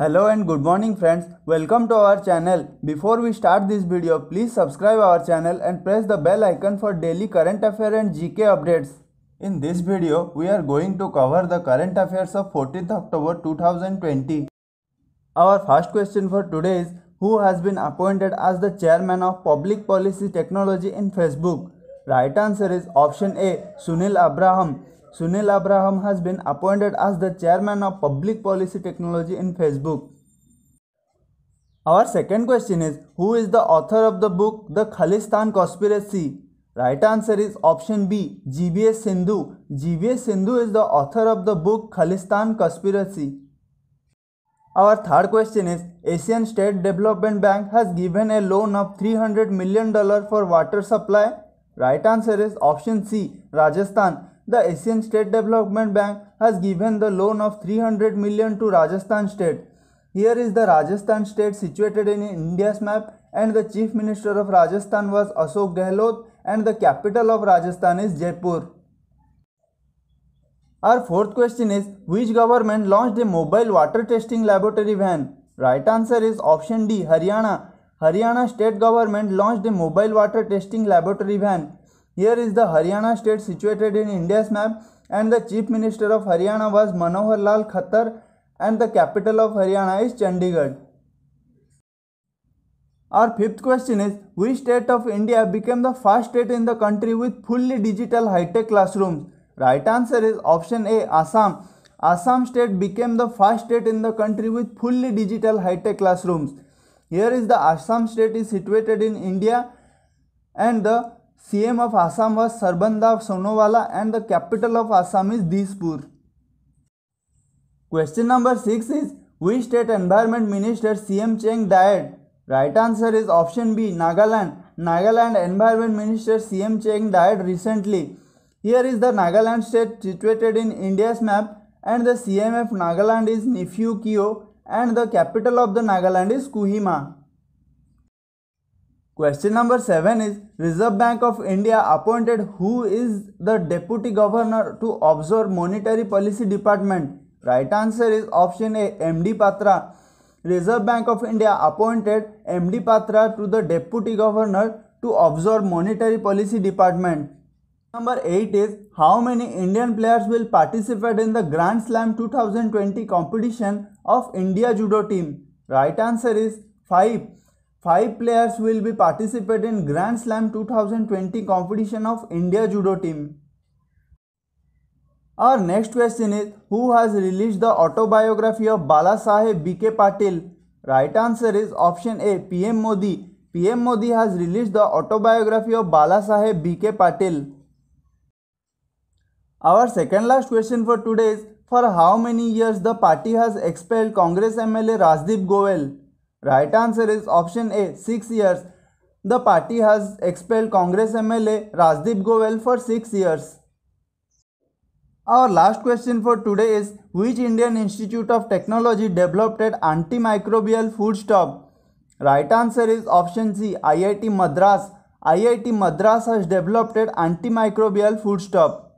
Hello and good morning friends. Welcome to our channel. Before we start this video, please subscribe our channel and press the bell icon for daily current affair and GK updates. In this video, we are going to cover the current affairs of 14th October 2020. Our first question for today is who has been appointed as the chairman of public policy technology in Facebook? Right answer is option A Sunil Abraham. Sunil Abraham has been appointed as the chairman of public policy technology in Facebook. Our second question is Who is the author of the book The Khalistan Conspiracy? Right answer is option B GBS Sindhu. GBS Sindhu is the author of the book Khalistan Conspiracy. Our third question is Asian State Development Bank has given a loan of 300 million dollar for water supply. Right answer is option C Rajasthan. the Asian State Development Bank has given the loan of 300 million to Rajasthan state. Here is the Rajasthan state situated in India's map and the chief minister of Rajasthan was Ashok Gehlot and the capital of Rajasthan is Jaipur. Our fourth question is which government launched a mobile water testing laboratory van? Right answer is option D Haryana. Haryana state government launched a mobile water testing laboratory van Here is the Haryana state situated in India's map and the chief minister of Haryana was Manohar Lal Khattar and the capital of Haryana is Chandigarh. Our fifth question is which state of India became the first state in the country with fully digital high-tech classrooms? Right answer is option A Assam. Assam state became the first state in the country with fully digital high-tech classrooms. Here is the Assam state is situated in India and the CM of Assam was Sarbanda of Sonowala and the capital of Assam is Dispur. Question number 6 is which state environment minister CM Cheng died? Right answer is option B Nagaland. Nagaland environment minister CM Cheng died recently. Here is the Nagaland state situated in India's map and the C M of Nagaland is Nifu Kyo and the capital of the Nagaland is Kohima. Question number 7 is Reserve Bank of India appointed who is the deputy governor to observe monetary policy department? Right answer is option A MD Patra. Reserve Bank of India appointed MD Patra to the deputy governor to observe monetary policy department. Number 8 is how many Indian players will participate in the Grand Slam 2020 competition of India judo team? Right answer is 5. Five players will be participate in grand slam two thousand twenty competition of India judo team और next question is who has release the autobiography of Balasaheb B K Patil right answer is option A P M Modi P M Modi has release the autobiography of Balasaheb B K Patil our second last question for today's for how many years the party has expelled Congress M L A Rajdeep Goyal Right answer is option A 6 years. The party has expelled Congress MLA Rajdeep Goel for 6 years. Our last question for today is which Indian Institute of Technology developed an antimicrobial food stop? Right answer is option C IIT Madras. IIT Madras has developed an antimicrobial food stop.